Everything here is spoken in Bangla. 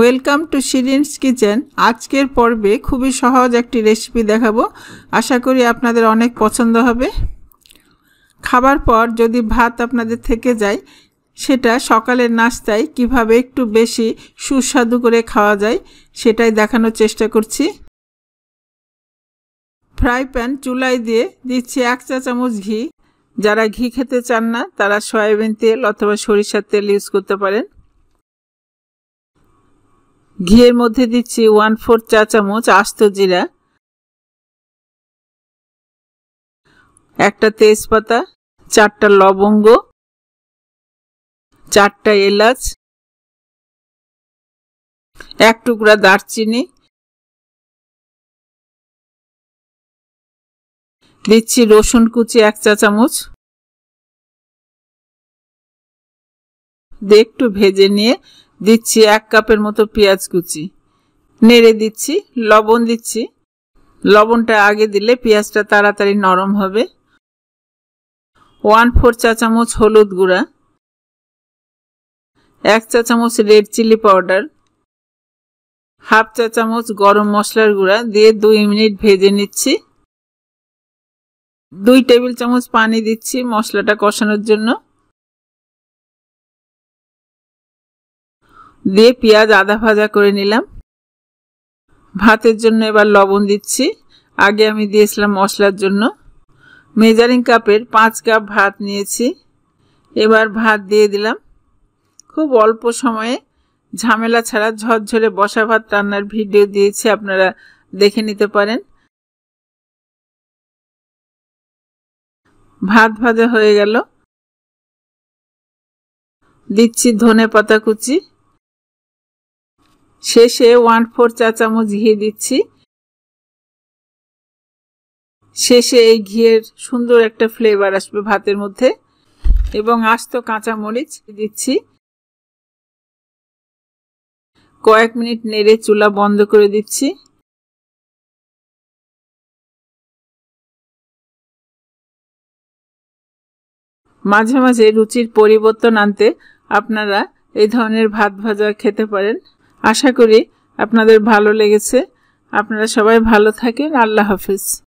ওয়েলকাম টু শিরিনস কিচেন আজকের পর্বে খুবই সহজ একটি রেসিপি দেখাবো আশা করি আপনাদের অনেক পছন্দ হবে খাবার পর যদি ভাত আপনাদের থেকে যায় সেটা সকালের নাস্তায় কিভাবে একটু বেশি সুস্বাদু করে খাওয়া যায় সেটাই দেখানোর চেষ্টা করছি ফ্রাই প্যান চুলায় দিয়ে দিচ্ছি এক চা চামচ ঘি যারা ঘি খেতে চান না তারা সয়াবিন তেল অথবা সরিষার তেল ইউজ করতে পারেন ঘিয়ের মধ্যে দিচ্ছি ওয়ান ফোর চা চামচ আস্ত জিরা একটা তেজপাতা চারটা লবঙ্গ চারটা এলাচ এক টুকরা দারচিনি দিচ্ছি রসুন কুচি এক চা চামচ দিয়ে একটু ভেজে নিয়ে দিচ্ছি এক কাপের মতো পেঁয়াজ কুচি নেড়ে দিচ্ছি লবণ দিচ্ছি লবণটা আগে দিলে পেঁয়াজটা তাড়াতাড়ি নরম হবে ওয়ান ফোর চা চামচ হলুদ গুঁড়া এক চা চামচ রেড চিলি পাউডার হাফ চা চামচ গরম মশলার গুঁড়া দিয়ে দুই মিনিট ভেজে নিচ্ছি দুই টেবিল চামচ পানি দিচ্ছি মশলাটা কষানোর জন্য দিয়ে পেঁয়াজ আদা ভাজা করে নিলাম ভাতের জন্য এবার লবণ দিচ্ছি আগে আমি দিয়েছিলাম মশলার জন্য মেজারিং কাপের পাঁচ কাপ ভাত নিয়েছি এবার ভাত দিয়ে দিলাম খুব অল্প সময়ে ঝামেলা ছাড়া ঝরঝরে বসা ভাত রান্নার ভিডিও দিয়েছি আপনারা দেখে নিতে পারেন ভাত ভাজা হয়ে গেল দিচ্ছি ধনে পাতা কুচি শেষে ওয়ান ফোর চা চামচ ঘি দিচ্ছি শেষে এই ঘিয়ের সুন্দর একটা ফ্লেভার আসবে ভাতের মধ্যে এবং আস্ত কাঁচা মরিচ দিচ্ছি কয়েক মিনিট নেড়ে চুলা বন্ধ করে দিচ্ছি মাঝে মাঝে রুচির পরিবর্তন আনতে আপনারা এই ধরনের ভাত ভাজা খেতে পারেন আশা করি আপনাদের ভালো লেগেছে আপনারা সবাই ভালো থাকেন আল্লাহ হাফিজ